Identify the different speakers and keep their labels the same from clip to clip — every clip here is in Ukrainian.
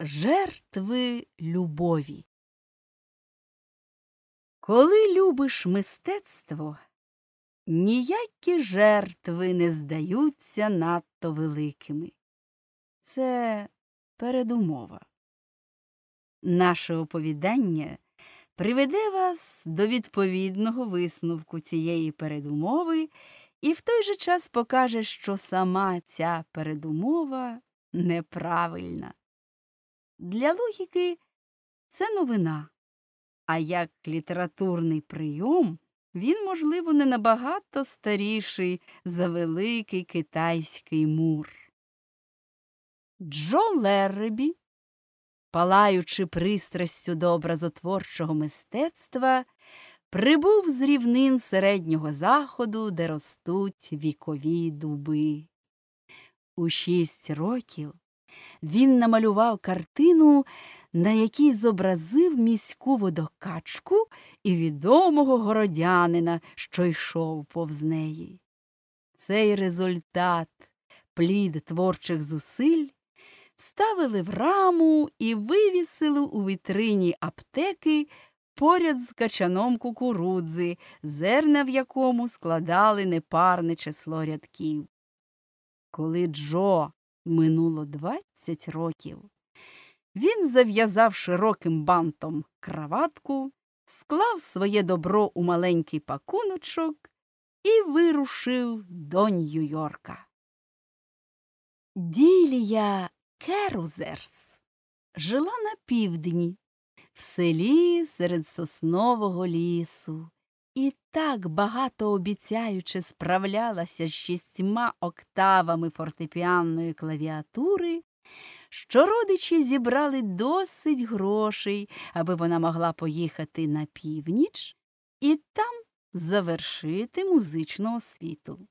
Speaker 1: Жертви любові. Коли любиш мистецтво, ніякі жертви не здаються надто великими. Це передумова. Наше оповідання приведе вас до відповідного висновку цієї передумови і в той же час покаже, що сама ця передумова неправильна. Для логіки це новина. А як літературний прийом він, можливо, не набагато старіший за великий китайський мур. Джо Лерребі, палаючи пристрастю до образотворчого мистецтва, прибув з рівнин середнього заходу, де ростуть вікові дуби. У шість років він намалював картину, на якій зобразив міську водокачку і відомого городянина, що йшов повз неї. Цей результат, плід творчих зусиль, ставили в раму і вивісили у вітрині аптеки. Поряд з качаном кукурудзи, зерна в якому складали непарне число рядків. Коли Джо Минуло двадцять років. Він зав'язав широким бантом краватку, склав своє добро у маленький пакуночок і вирушив до Нью-Йорка. Ділія Керузерс жила на півдні, в селі серед соснового лісу і так багатообіцяюче справлялася з шістьма октавами фортепіанної клавіатури, що родичі зібрали досить грошей, аби вона могла поїхати на північ і там завершити музичну освіту.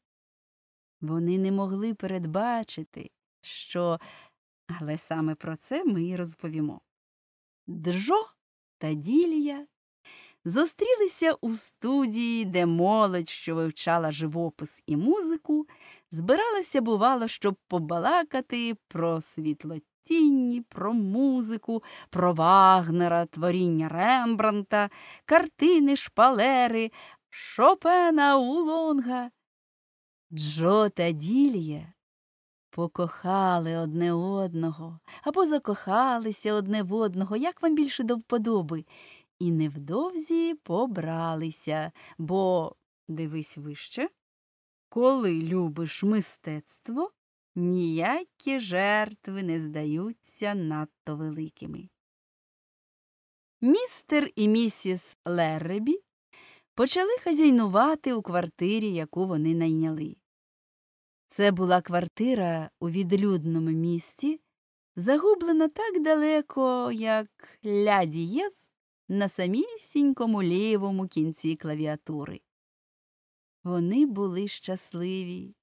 Speaker 1: Вони не могли передбачити, що, але саме про це ми й розповімо. Джо та Ділія зустрілися у студії, де молодь, що вивчала живопис і музику, збиралася, бувало, щоб побалакати про світлотінні, про музику, про Вагнера, творіння Рембранта, картини шпалери, Шопена Улонга. Джо та Ділія покохали одне одного або закохалися одне в одного, як вам більше до вподоби, і невдовзі побралися, бо дивись вище. Коли любиш мистецтво, ніякі жертви не здаються надто великими. Містер і місіс Лерребі почали хазяйнувати у квартирі, яку вони найняли. Це була квартира у відлюдному місті, загублена так далеко, як Ля Дієз на самісінькому лівому кінці клавіатури. Вони були щасливі.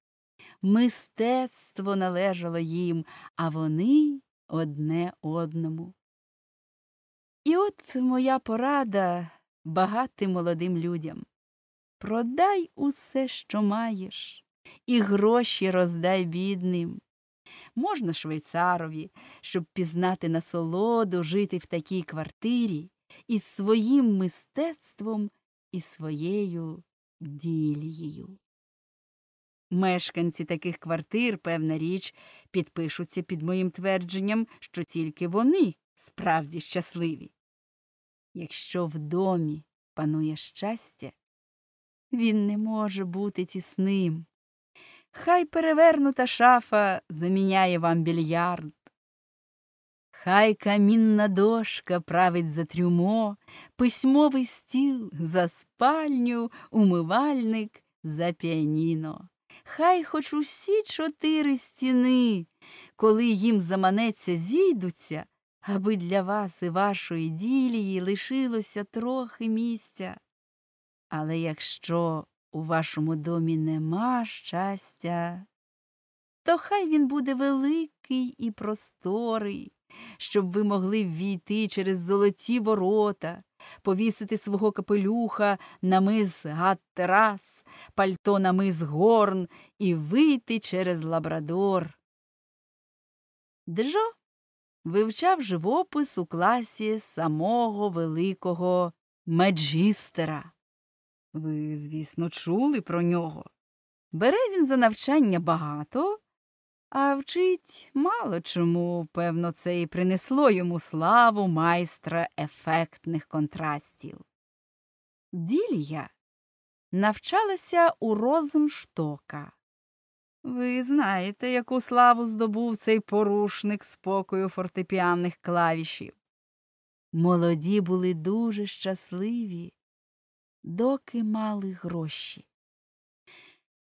Speaker 1: Мистецтво належало їм, а вони одне одному. І от моя порада багатим молодим людям продай усе, що маєш, і гроші роздай бідним. Можна швейцарові, щоб пізнати насолоду жити в такій квартирі, із своїм мистецтвом і своєю ділією. Мешканці таких квартир, певна річ, підпишуться під моїм твердженням, що тільки вони справді щасливі. Якщо в домі панує щастя, він не може бути тісним. Хай перевернута шафа заміняє вам більярд, Хай камінна дошка править за трюмо, письмовий стіл за спальню, умивальник за піаніно. Хай хоч усі чотири стіни, коли їм заманеться, зійдуться, аби для вас і вашої ділії лишилося трохи місця. Але якщо у вашому домі нема щастя, то хай він буде великий і просторий щоб ви могли ввійти через золоті ворота, повісити свого капелюха на мис Гаттерас, пальто на мис горн і вийти через лабрадор. Держо вивчав живопис у класі самого великого Меджістера. Ви, звісно, чули про нього. Бере він за навчання багато, а вчить мало чому, певно, це і принесло йому славу майстра ефектних контрастів. Ділія навчалася у Розенштока. Ви знаєте, яку славу здобув цей порушник спокою фортепіанних клавішів. Молоді були дуже щасливі, доки мали гроші.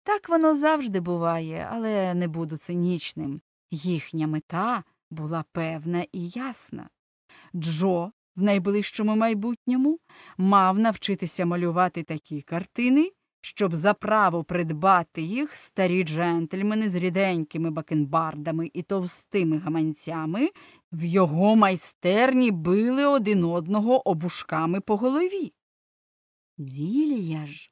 Speaker 1: Так воно завжди буває, але не буду цинічним. Їхня мета була певна і ясна. Джо в найближчому майбутньому мав навчитися малювати такі картини, щоб за право придбати їх старі джентльмени з ріденькими бакенбардами і товстими гаманцями в його майстерні били один одного обушками по голові. Ділія ж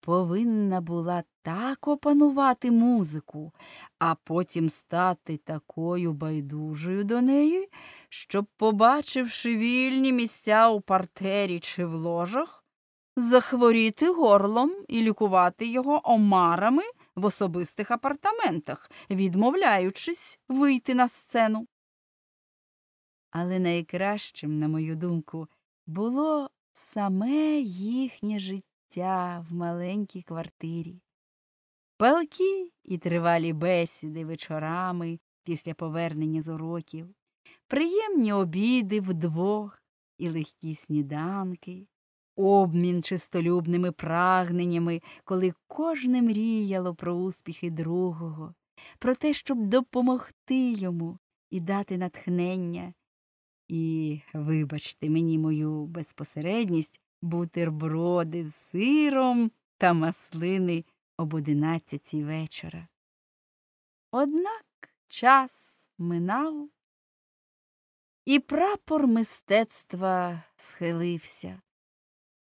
Speaker 1: повинна була так опанувати музику, а потім стати такою байдужою до неї, щоб, побачивши вільні місця у партері чи в ложах, захворіти горлом і лікувати його омарами в особистих апартаментах, відмовляючись вийти на сцену. Але найкращим, на мою думку, було саме їхнє життя життя в маленькій квартирі. Палки і тривалі бесіди вечорами після повернення з уроків, приємні обіди вдвох і легкі сніданки, обмін чистолюбними прагненнями, коли кожне мріяло про успіхи другого, про те, щоб допомогти йому і дати натхнення. І, вибачте мені мою безпосередність, бутерброди з сиром та маслини об одинадцятій вечора. Однак час минав, і прапор мистецтва схилився.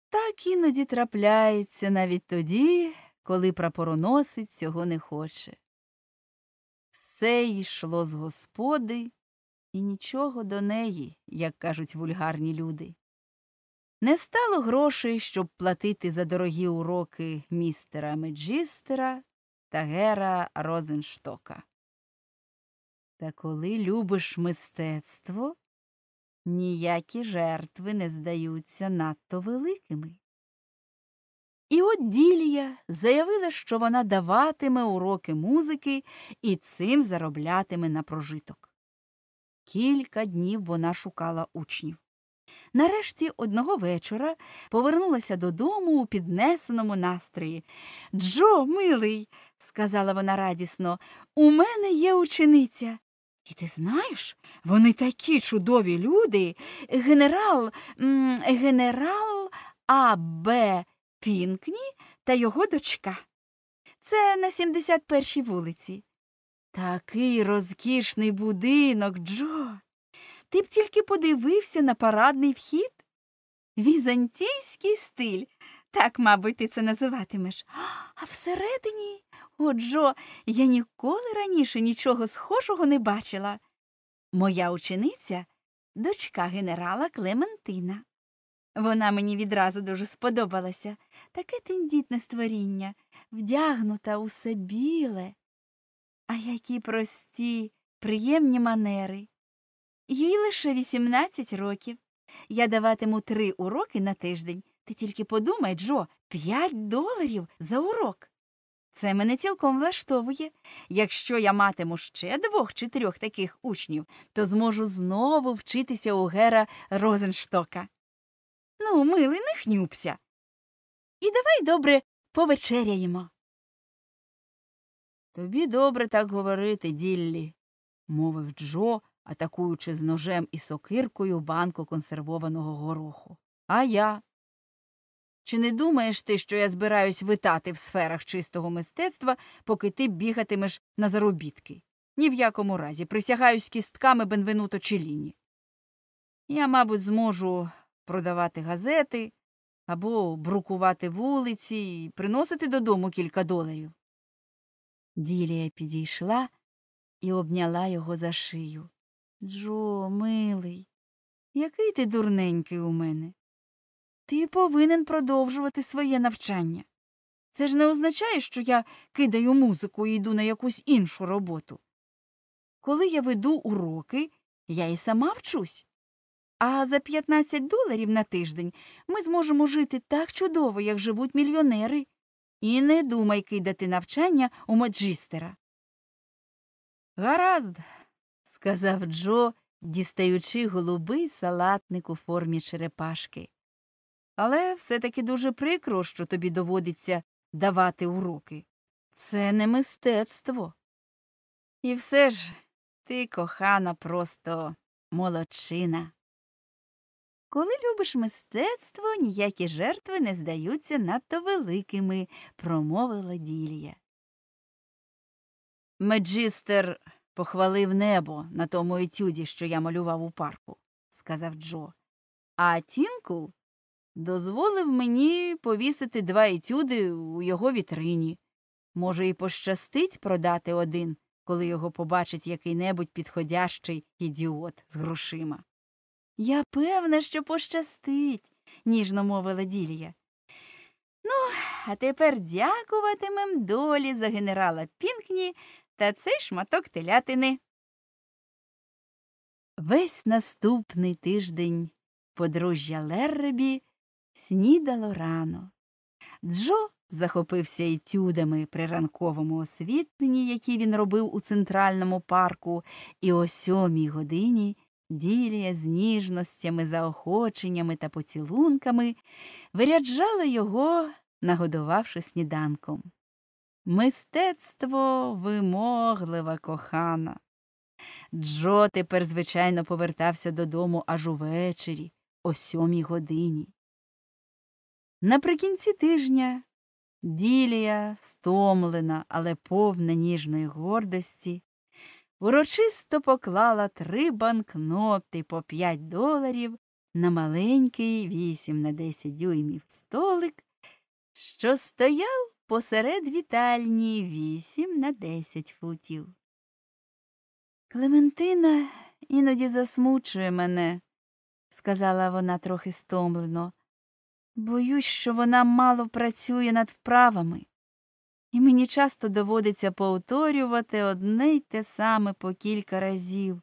Speaker 1: Так іноді трапляється навіть тоді, коли прапороносець цього не хоче. Все йшло з господи і нічого до неї, як кажуть вульгарні люди. Не стало грошей, щоб платити за дорогі уроки містера Меджістера та Гера Розенштока. Та коли любиш мистецтво, ніякі жертви не здаються надто великими. І от Ділія заявила, що вона даватиме уроки музики і цим зароблятиме на прожиток. Кілька днів вона шукала учнів. Нарешті одного вечора повернулася додому у піднесеному настрої. Джо, милий, сказала вона радісно, у мене є учениця. І ти знаєш, вони такі чудові люди. Генерал м генерал А. Б. Пінкні та його дочка. Це на 71-й вулиці. Такий розкішний будинок, Джо. Ти б тільки подивився на парадний вхід? Візантійський стиль. Так, мабуть, ти це називатимеш. А всередині, о, Джо, я ніколи раніше нічого схожого не бачила. Моя учениця дочка генерала Клементина. Вона мені відразу дуже сподобалася таке тендітне створіння, вдягнута усе біле. А які прості, приємні манери. Їй лише 18 років. Я даватиму три уроки на тиждень. Ти тільки подумай, Джо, 5 доларів за урок. Це мене цілком влаштовує. Якщо я матиму ще двох чи трьох таких учнів, то зможу знову вчитися у Гера Розенштока. Ну, милий, не хнюпся. І давай добре повечеряємо. Тобі добре так говорити, Діллі, мовив Джо, атакуючи з ножем і сокиркою банку консервованого гороху. А я. Чи не думаєш ти, що я збираюсь витати в сферах чистого мистецтва, поки ти бігатимеш на заробітки? Ні в якому разі присягаюсь кістками Бенвенуто Челіні. Я, мабуть, зможу продавати газети або брукувати вулиці і приносити додому кілька доларів. Ділія підійшла і обняла його за шию. Джо, милий, який ти дурненький у мене. Ти повинен продовжувати своє навчання. Це ж не означає, що я кидаю музику і йду на якусь іншу роботу. Коли я веду уроки, я і сама вчусь. А за 15 доларів на тиждень ми зможемо жити так чудово, як живуть мільйонери. І не думай кидати навчання у Маджістера. Гаразд, сказав Джо, дістаючи голубий салатник у формі черепашки. Але все таки дуже прикро, що тобі доводиться давати уроки. Це не мистецтво. І все ж ти, кохана, просто молодчина. Коли любиш мистецтво, ніякі жертви не здаються надто великими, промовила Ділія. Меджістер похвалив небо на тому етюді, що я малював у парку, сказав Джо. А Тінкл дозволив мені повісити два етюди у його вітрині. Може, і пощастить продати один, коли його побачить який небудь підходящий ідіот з грошима. Я певна, що пощастить, ніжно мовила Ділія. Ну, а тепер дякуватимем долі за генерала Пінкні та цей шматок телятини. Весь наступний тиждень подружжя Лерребі снідало рано. Джо захопився етюдами при ранковому освітленні, які він робив у центральному парку, і о сьомій годині ділія з ніжностями, заохоченнями та поцілунками виряджала його, нагодувавши сніданком. Мистецтво вимоглива кохана. Джо тепер, звичайно, повертався додому аж увечері, о сьомій годині. Наприкінці тижня ділія, стомлена, але повна ніжної гордості, урочисто поклала три банкноти по 5 доларів на маленький вісім на 10 дюймів столик, що стояв посеред вітальні вісім на десять футів. Клементина іноді засмучує мене, сказала вона трохи стомлено. Боюсь, що вона мало працює над вправами, і мені часто доводиться повторювати одне й те саме по кілька разів.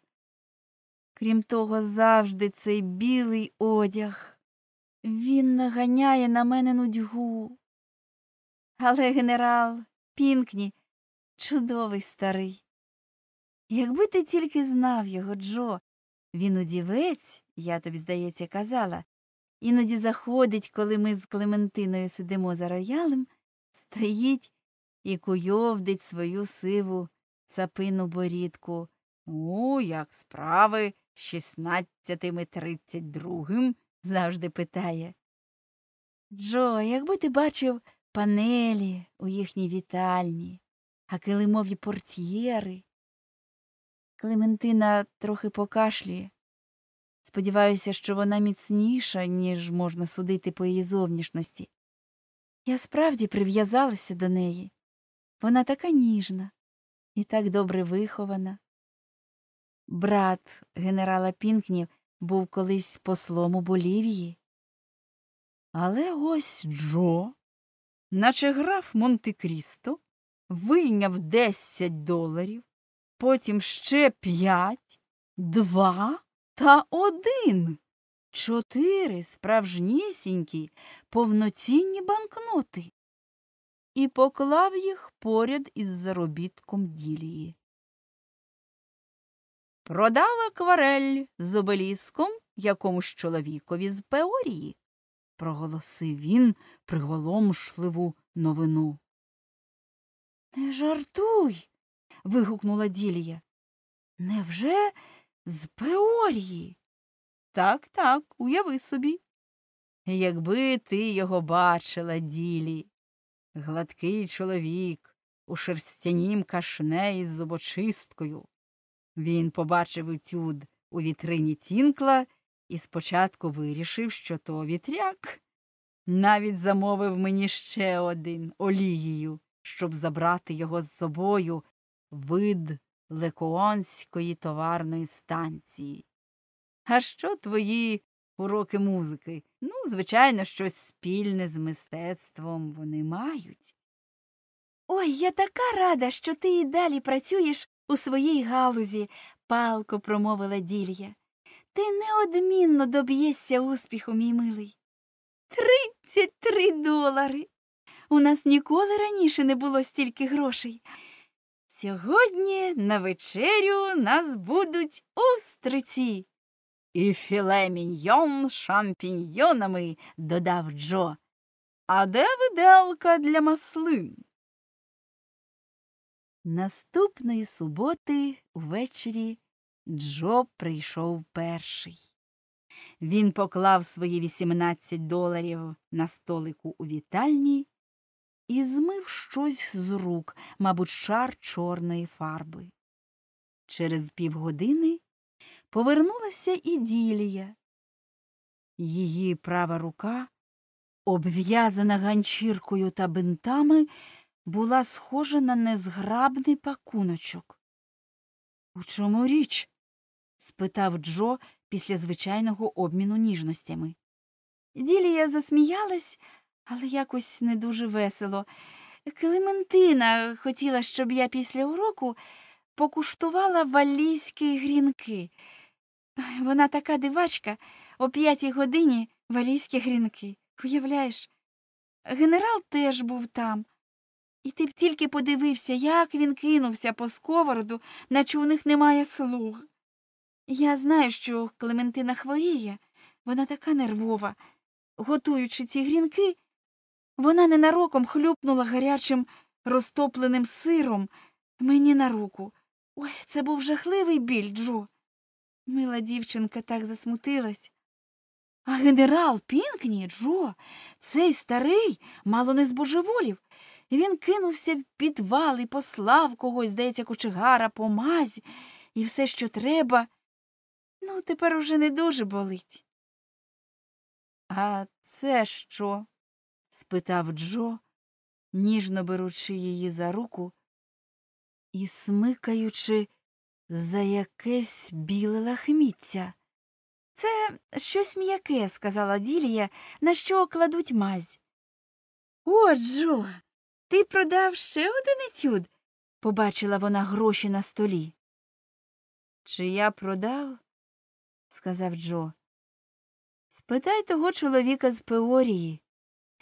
Speaker 1: Крім того, завжди цей білий одяг. Він наганяє на мене нудьгу. Але генерал Пінкні чудовий старий. Якби ти тільки знав його, Джо, він удівець, я тобі, здається, казала, іноді заходить, коли ми з Клементиною сидимо за роялем, стоїть і куйовдить свою сиву цапину борідку. «О, як справи шістнадцятими тридцять другим? завжди питає. Джо, якби ти бачив панелі у їхній вітальні, а килимові портьєри. Клементина трохи покашлює. Сподіваюся, що вона міцніша, ніж можна судити по її зовнішності. Я справді прив'язалася до неї. Вона така ніжна і так добре вихована. Брат генерала Пінкнів був колись послом у Болівії. Але ось Джо наче граф Монте Крісто вийняв 10 доларів, потім ще 5, 2 та 1. Чотири справжнісінькі повноцінні банкноти і поклав їх поряд із заробітком ділії. Продав акварель з обеліском якомусь чоловікові з Пеорії проголосив він приголомшливу новину. Не жартуй. вигукнула Ділія. Невже з Пеорії? Так, так, уяви собі. Якби ти його бачила, Ділі, гладкий чоловік у шерстянім кашне із зубочисткою. Він побачив утюд у вітрині Тінкла і спочатку вирішив, що то вітряк. Навіть замовив мені ще один олією, щоб забрати його з собою вид лекуонської товарної станції. А що твої уроки музики? Ну, звичайно, щось спільне з мистецтвом вони мають. Ой, я така рада, що ти і далі працюєш у своїй галузі, палко промовила Ділья. Ти неодмінно доб'єшся успіху, мій милий. Тридцять три долари. У нас ніколи раніше не було стільки грошей. Сьогодні на вечерю нас будуть устриці. І філе міньйон з шампіньйонами, додав Джо. А де виделка для маслин? Наступної суботи увечері. Джо прийшов перший. Він поклав свої 18 доларів на столику у вітальні і змив щось з рук, мабуть, шар чорної фарби. Через півгодини повернулася і ділія. Її права рука, обв'язана ганчіркою та бинтами, була схожа на незграбний пакуночок. У чому річ? спитав Джо після звичайного обміну ніжностями. Ділія засміялась, але якось не дуже весело. Клементина хотіла, щоб я після уроку покуштувала валійські грінки. Вона така дивачка о п'ятій годині валійські грінки. Уявляєш, генерал теж був там. І ти б тільки подивився, як він кинувся по сковороду, наче у них немає слуг. Я знаю, що Клементина хворіє, вона така нервова. Готуючи ці грінки, вона ненароком хлюпнула гарячим розтопленим сиром мені на руку. Ой, це був жахливий біль, Джо. Мила дівчинка так засмутилась. А генерал Пінкні, Джо, цей старий, мало не збожеволів. Він кинувся в підвал і послав когось, здається, кочегара, помазь і все, що треба. Ну, тепер уже не дуже болить. А це що? спитав Джо, ніжно беручи її за руку і смикаючи за якесь біле лахміття. Це щось м'яке, сказала Ділія, на що кладуть мазь. О, Джо, ти продав ще один етюд, побачила вона гроші на столі. Чи я продав? сказав Джо. Спитай того чоловіка з Пеорії.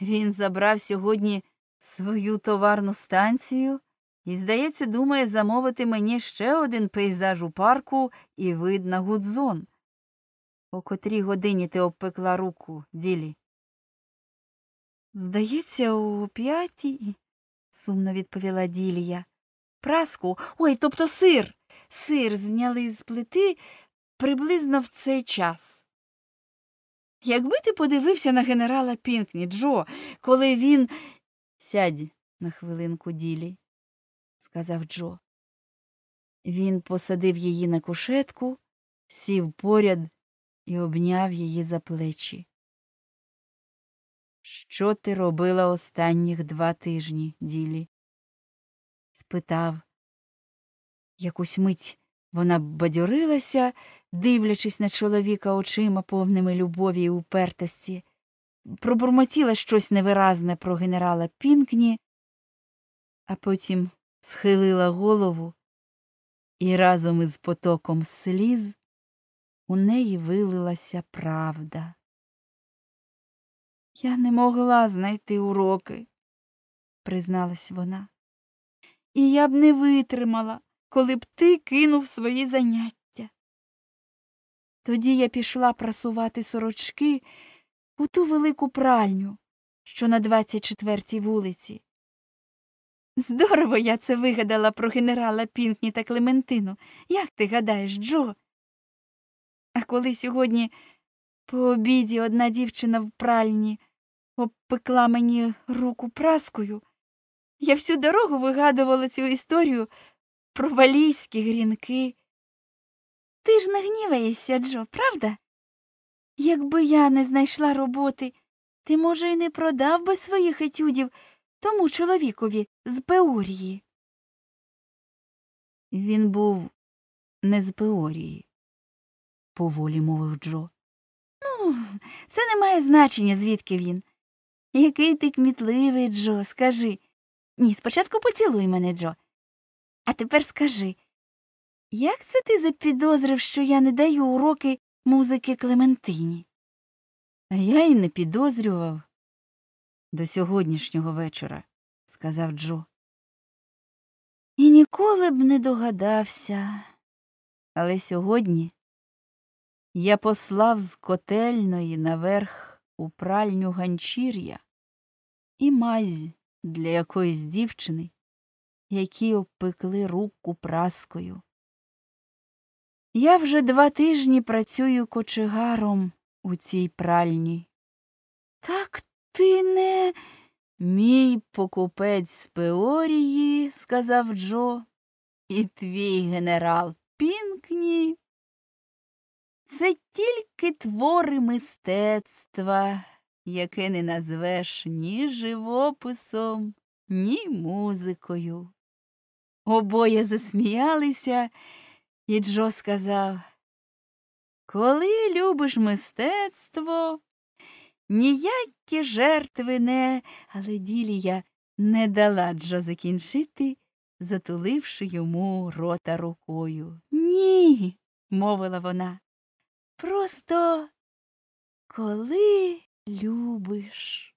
Speaker 1: Він забрав сьогодні свою товарну станцію і, здається, думає замовити мені ще один пейзаж у парку і вид на гудзон. О котрій годині ти обпекла руку, ділі. Здається, о п'ятій, сумно відповіла Ділія. Праску, ой, тобто сир. Сир зняли з плити приблизно в цей час. Якби ти подивився на генерала Пінкні Джо, коли він. Сядь на хвилинку ділі, сказав Джо. Він посадив її на кушетку, сів поряд і обняв її за плечі. Що ти робила останніх два тижні, Ділі? спитав. Якусь мить вона бадьорилася, дивлячись на чоловіка очима, повними любові й упертості, пробурмотіла щось невиразне про генерала Пінкні, а потім схилила голову, і разом із потоком сліз у неї вилилася правда. Я не могла знайти уроки, призналась вона, і я б не витримала коли б ти кинув свої заняття. Тоді я пішла прасувати сорочки у ту велику пральню, що на 24-й вулиці. Здорово я це вигадала про генерала Пінкні та Клементину. Як ти гадаєш, Джо? А коли сьогодні по обіді одна дівчина в пральні обпекла мені руку праскою, я всю дорогу вигадувала цю історію провалійські грінки. Ти ж не гніваєшся, Джо, правда? Якби я не знайшла роботи, ти, може, й не продав би своїх етюдів тому чоловікові з Пеорії. Він був не з Пеорії, поволі мовив Джо. Ну, це не має значення, звідки він. Який ти кмітливий, Джо, скажи. Ні, спочатку поцілуй мене, Джо. А тепер скажи, як це ти запідозрив, що я не даю уроки музики Клементині? А я й не підозрював до сьогоднішнього вечора, сказав Джо. І ніколи б не догадався. Але сьогодні я послав з котельної наверх у пральню ганчір'я і мазь для якоїсь дівчини, які обпекли руку праскою. Я вже два тижні працюю кочегаром у цій пральні. Так ти не. Мій покупець з Пеорії, сказав Джо, і твій генерал Пінкні. Це тільки твори мистецтва, яке не назвеш ні живописом, ні музикою. Обоє засміялися, і Джо сказав, Коли любиш мистецтво, ніякі жертви не, але ділія не дала Джо закінчити, затуливши йому рота рукою. Ні, мовила вона. Просто коли любиш.